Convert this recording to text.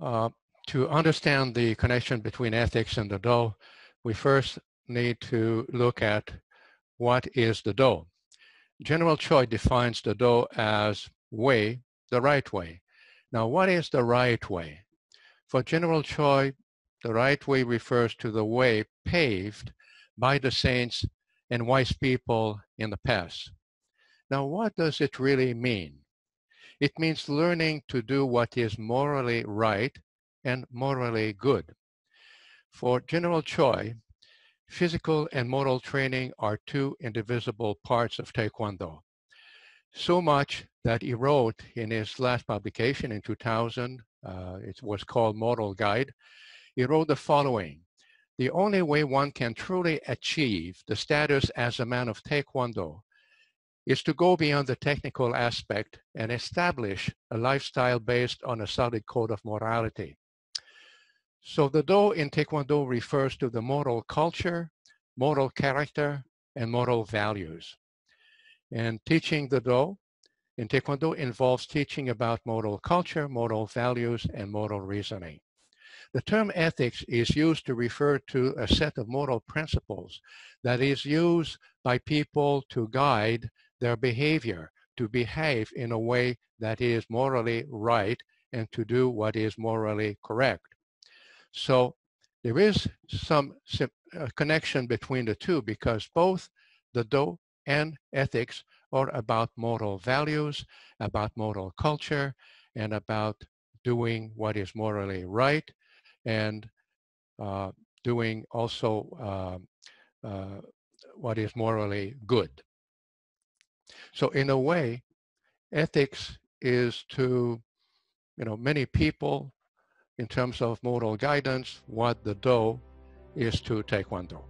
Uh, to understand the connection between ethics and the do, we first need to look at what is the do. General Choi defines the do as way, the right way. Now, what is the right way? For General Choi, the right way refers to the way paved by the saints and wise people in the past. Now, what does it really mean? It means learning to do what is morally right and morally good. For General Choi, physical and moral training are two indivisible parts of Taekwondo. So much that he wrote in his last publication in 2000, uh, it was called Moral Guide, he wrote the following The only way one can truly achieve the status as a man of Taekwondo is to go beyond the technical aspect and establish a lifestyle based on a solid code of morality. So the Do in Taekwondo refers to the moral culture, moral character, and moral values. And teaching the Do in Taekwondo involves teaching about moral culture, moral values, and moral reasoning. The term ethics is used to refer to a set of moral principles that is used by people to guide their behavior, to behave in a way that is morally right and to do what is morally correct. So there is some uh, connection between the two because both the Do and ethics are about moral values, about moral culture, and about doing what is morally right and uh, doing also uh, uh, what is morally good. So in a way, ethics is to, you know, many people in terms of moral guidance, what the do is to Taekwondo.